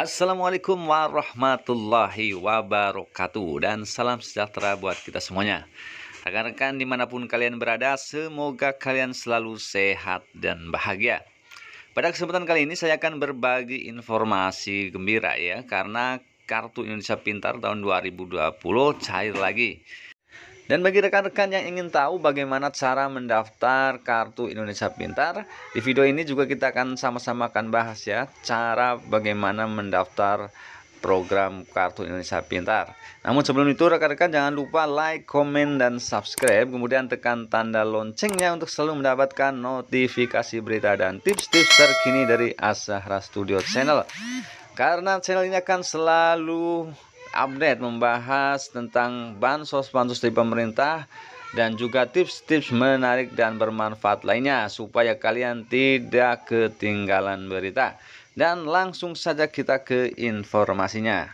Assalamualaikum warahmatullahi wabarakatuh dan salam sejahtera buat kita semuanya. Rekan-rekan dimanapun kalian berada, semoga kalian selalu sehat dan bahagia. Pada kesempatan kali ini saya akan berbagi informasi gembira ya karena Kartu Indonesia Pintar tahun 2020 cair lagi. Dan bagi rekan-rekan yang ingin tahu bagaimana cara mendaftar kartu Indonesia Pintar, di video ini juga kita akan sama-sama akan bahas ya cara bagaimana mendaftar program Kartu Indonesia Pintar. Namun sebelum itu rekan-rekan jangan lupa like, komen, dan subscribe. Kemudian tekan tanda loncengnya untuk selalu mendapatkan notifikasi berita dan tips-tips terkini dari Asahra Studio Channel. Karena channel ini akan selalu update membahas tentang bansos-bansos dari pemerintah dan juga tips-tips menarik dan bermanfaat lainnya supaya kalian tidak ketinggalan berita. Dan langsung saja kita ke informasinya.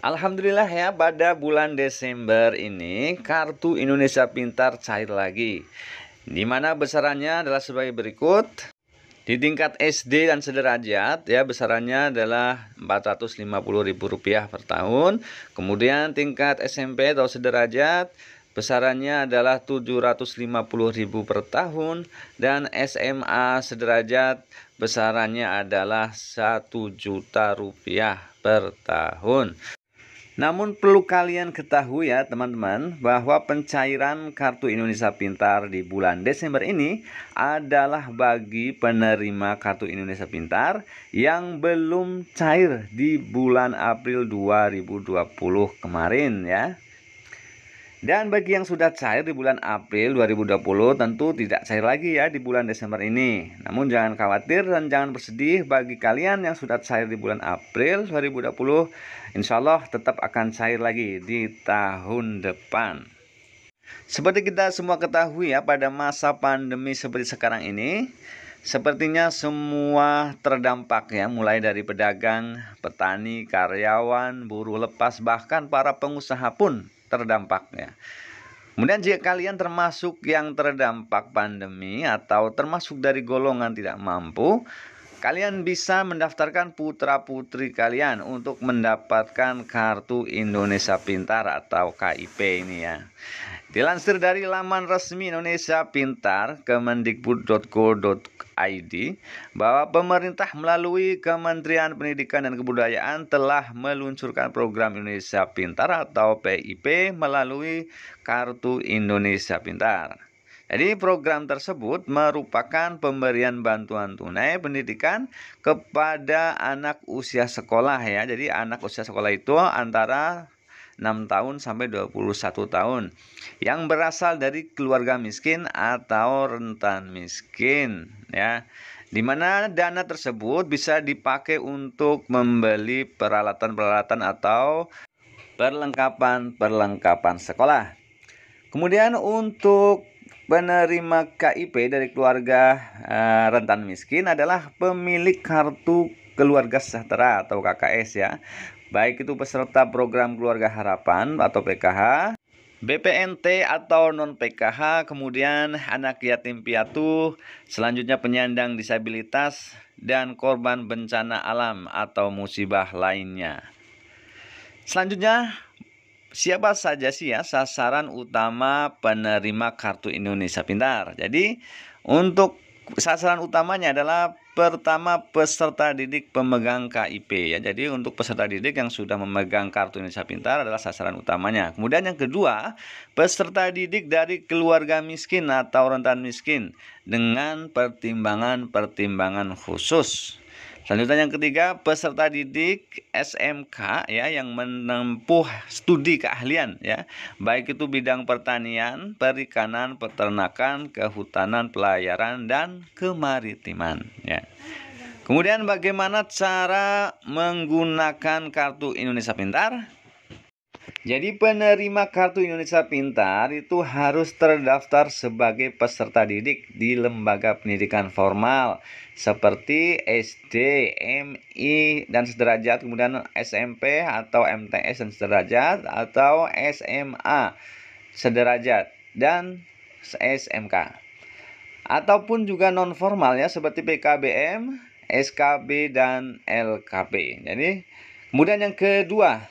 Alhamdulillah ya pada bulan Desember ini kartu Indonesia Pintar cair lagi. Di mana besarannya adalah sebagai berikut. Di tingkat SD dan sederajat ya besarannya adalah Rp450.000 per tahun. Kemudian tingkat SMP atau sederajat besarannya adalah 750.000 per tahun dan SMA sederajat besarannya adalah 1 juta rupiah per tahun. Namun perlu kalian ketahui ya teman-teman bahwa pencairan Kartu Indonesia Pintar di bulan Desember ini adalah bagi penerima Kartu Indonesia Pintar yang belum cair di bulan April 2020 kemarin ya. Dan bagi yang sudah cair di bulan April 2020 tentu tidak cair lagi ya di bulan Desember ini. Namun jangan khawatir dan jangan bersedih bagi kalian yang sudah cair di bulan April 2020 insya Allah tetap akan cair lagi di tahun depan. Seperti kita semua ketahui ya pada masa pandemi seperti sekarang ini Sepertinya semua terdampak ya, mulai dari pedagang, petani, karyawan, buruh lepas, bahkan para pengusaha pun terdampaknya. Kemudian jika kalian termasuk yang terdampak pandemi atau termasuk dari golongan tidak mampu, kalian bisa mendaftarkan putra-putri kalian untuk mendapatkan kartu Indonesia Pintar atau KIP ini ya. Dilansir dari laman resmi Indonesia Pintar kemendikbud.co.id bahwa pemerintah melalui Kementerian Pendidikan dan Kebudayaan telah meluncurkan program Indonesia Pintar atau PIP melalui Kartu Indonesia Pintar. Jadi program tersebut merupakan pemberian bantuan tunai pendidikan kepada anak usia sekolah ya. Jadi anak usia sekolah itu antara 6 tahun sampai 21 tahun yang berasal dari keluarga miskin atau rentan miskin ya di mana dana tersebut bisa dipakai untuk membeli peralatan-peralatan atau perlengkapan-perlengkapan sekolah. Kemudian untuk penerima KIP dari keluarga eh, rentan miskin adalah pemilik kartu keluarga sejahtera atau KKS ya baik itu peserta program Keluarga Harapan atau PKH, BPNT atau non-PKH, kemudian anak yatim piatu, selanjutnya penyandang disabilitas, dan korban bencana alam atau musibah lainnya. Selanjutnya, siapa saja sih ya sasaran utama penerima Kartu Indonesia Pintar? Jadi, untuk sasaran utamanya adalah Pertama, peserta didik pemegang KIP ya. Jadi untuk peserta didik yang sudah memegang kartu Indonesia Pintar adalah sasaran utamanya. Kemudian yang kedua, peserta didik dari keluarga miskin atau rentan miskin dengan pertimbangan-pertimbangan khusus. Selanjutnya yang ketiga, peserta didik SMK ya yang menempuh studi keahlian ya, baik itu bidang pertanian, perikanan, peternakan, kehutanan, pelayaran dan kemaritiman ya. Kemudian bagaimana cara menggunakan kartu Indonesia Pintar? Jadi penerima kartu Indonesia Pintar itu harus terdaftar sebagai peserta didik di lembaga pendidikan formal seperti SD, MI dan sederajat, kemudian SMP atau MTS dan sederajat atau SMA sederajat dan SMK. Ataupun juga non formal ya seperti PKBM, SKB dan LKP. Jadi kemudian yang kedua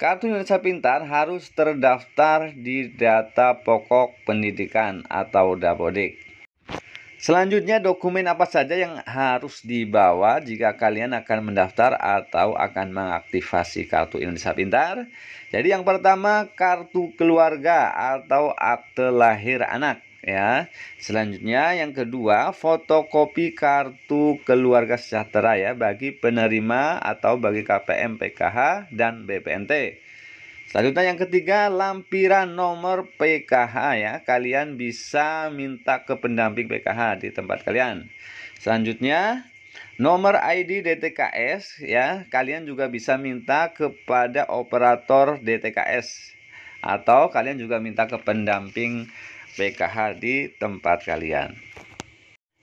Kartu Indonesia Pintar harus terdaftar di Data Pokok Pendidikan atau Dapodik. Selanjutnya dokumen apa saja yang harus dibawa jika kalian akan mendaftar atau akan mengaktifasi kartu Indonesia Pintar? Jadi yang pertama kartu keluarga atau akte lahir anak ya. Selanjutnya yang kedua, fotokopi kartu keluarga sejahtera ya bagi penerima atau bagi KPM PKH dan BPNT. Selanjutnya yang ketiga, lampiran nomor PKH ya. Kalian bisa minta ke pendamping PKH di tempat kalian. Selanjutnya, nomor ID DTKS ya. Kalian juga bisa minta kepada operator DTKS atau kalian juga minta ke pendamping PKH di tempat kalian.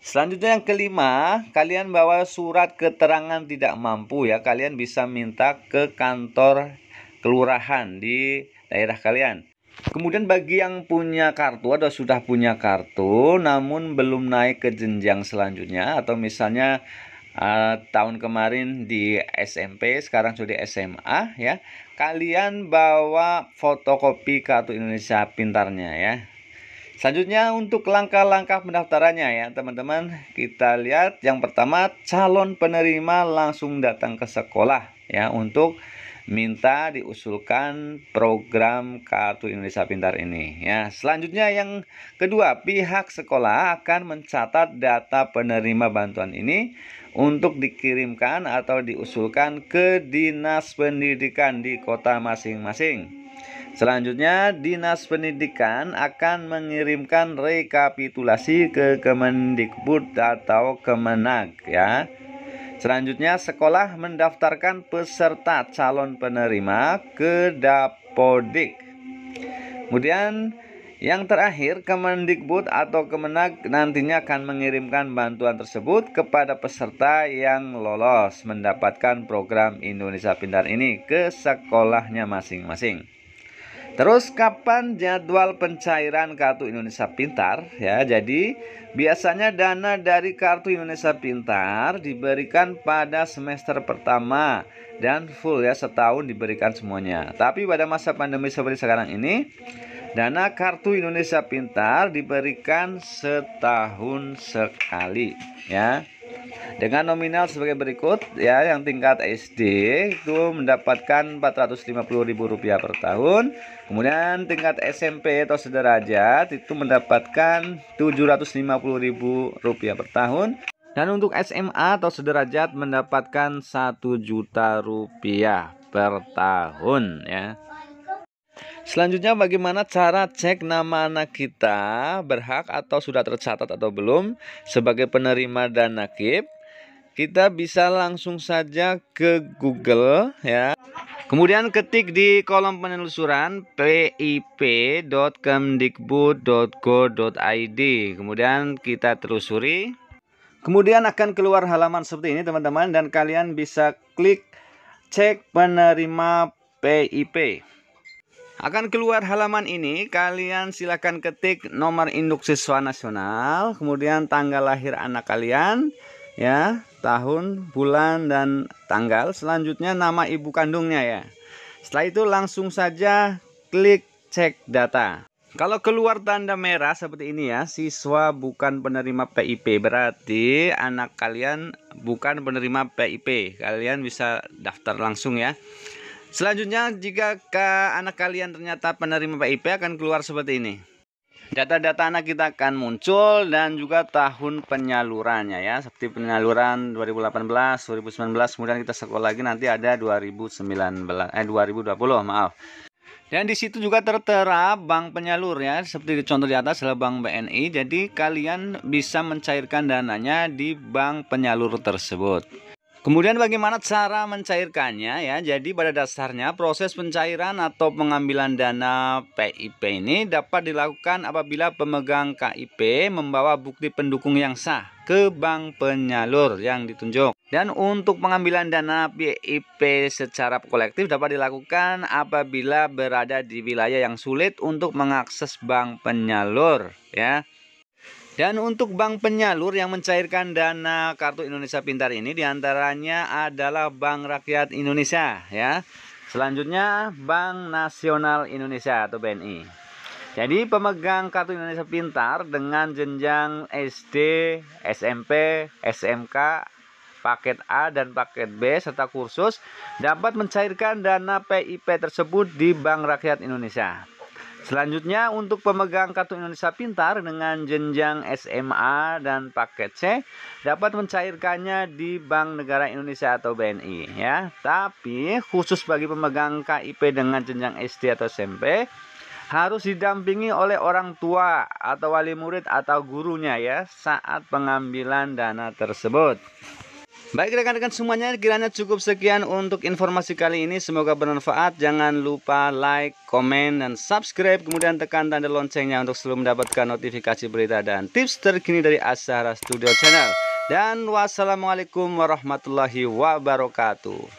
Selanjutnya yang kelima, kalian bawa surat keterangan tidak mampu ya. Kalian bisa minta ke kantor kelurahan di daerah kalian. Kemudian bagi yang punya kartu atau sudah punya kartu namun belum naik ke jenjang selanjutnya atau misalnya Eh, tahun kemarin di SMP, sekarang sudah SMA ya. Kalian bawa fotokopi kartu Indonesia Pintarnya ya. Selanjutnya untuk langkah-langkah pendaftarannya ya teman-teman Kita lihat yang pertama calon penerima langsung datang ke sekolah ya Untuk minta diusulkan program Kartu Indonesia Pintar ini ya. Selanjutnya yang kedua, pihak sekolah akan mencatat data penerima bantuan ini untuk dikirimkan atau diusulkan ke Dinas Pendidikan di kota masing-masing. Selanjutnya, Dinas Pendidikan akan mengirimkan rekapitulasi ke Kemendikbud atau Kemenag ya Selanjutnya, sekolah mendaftarkan peserta calon penerima ke Dapodik. Kemudian, yang terakhir, Kemendikbud atau Kemenag nantinya akan mengirimkan bantuan tersebut kepada peserta yang lolos mendapatkan program Indonesia Pintar ini ke sekolahnya masing-masing. Terus kapan jadwal pencairan kartu Indonesia Pintar? Ya, jadi biasanya dana dari kartu Indonesia Pintar diberikan pada semester pertama dan full ya setahun diberikan semuanya. Tapi pada masa pandemi seperti sekarang ini, dana kartu Indonesia Pintar diberikan setahun sekali ya dengan nominal sebagai berikut ya yang tingkat SD itu mendapatkan Rp450.000 per tahun kemudian tingkat SMP atau sederajat itu mendapatkan Rp750.000 per tahun dan untuk SMA atau sederajat mendapatkan satu juta rupiah per tahun ya Selanjutnya bagaimana cara cek nama anak kita berhak atau sudah tercatat atau belum sebagai penerima dana KIP? Kita bisa langsung saja ke Google ya. Kemudian ketik di kolom penelusuran pip.kemdikbud.go.id. Kemudian kita telusuri. Kemudian akan keluar halaman seperti ini teman-teman dan kalian bisa klik cek penerima PIP akan keluar halaman ini kalian silahkan ketik nomor induk siswa nasional kemudian tanggal lahir anak kalian ya tahun bulan dan tanggal selanjutnya nama ibu kandungnya ya setelah itu langsung saja klik cek data kalau keluar tanda merah seperti ini ya siswa bukan penerima PIP berarti anak kalian bukan penerima PIP kalian bisa daftar langsung ya Selanjutnya, jika ke anak kalian ternyata penerima PIP akan keluar seperti ini. Data-data anak kita akan muncul dan juga tahun penyalurannya ya. Seperti penyaluran 2018, 2019, kemudian kita sekolah lagi nanti ada 2019 eh 2020, maaf. Dan di situ juga tertera bank penyalur ya, seperti contoh di atas adalah bank BNI. Jadi kalian bisa mencairkan dananya di bank penyalur tersebut. Kemudian bagaimana cara mencairkannya ya? Jadi pada dasarnya proses pencairan atau pengambilan dana PIP ini dapat dilakukan apabila pemegang KIP membawa bukti pendukung yang sah ke bank penyalur yang ditunjuk. Dan untuk pengambilan dana PIP secara kolektif dapat dilakukan apabila berada di wilayah yang sulit untuk mengakses bank penyalur ya. Dan untuk bank penyalur yang mencairkan dana kartu Indonesia Pintar ini diantaranya adalah Bank Rakyat Indonesia ya. Selanjutnya Bank Nasional Indonesia atau BNI. Jadi pemegang kartu Indonesia Pintar dengan jenjang SD, SMP, SMK, paket A dan paket B serta kursus dapat mencairkan dana PIP tersebut di Bank Rakyat Indonesia. Selanjutnya untuk pemegang kartu Indonesia Pintar dengan jenjang SMA dan paket C dapat mencairkannya di Bank Negara Indonesia atau BNI ya. Tapi khusus bagi pemegang KIP dengan jenjang SD atau SMP harus didampingi oleh orang tua atau wali murid atau gurunya ya saat pengambilan dana tersebut. Baik rekan-rekan semuanya kiranya cukup sekian untuk informasi kali ini Semoga bermanfaat Jangan lupa like, komen, dan subscribe Kemudian tekan tanda loncengnya untuk selalu mendapatkan notifikasi berita dan tips terkini dari Asahara Studio Channel Dan wassalamualaikum warahmatullahi wabarakatuh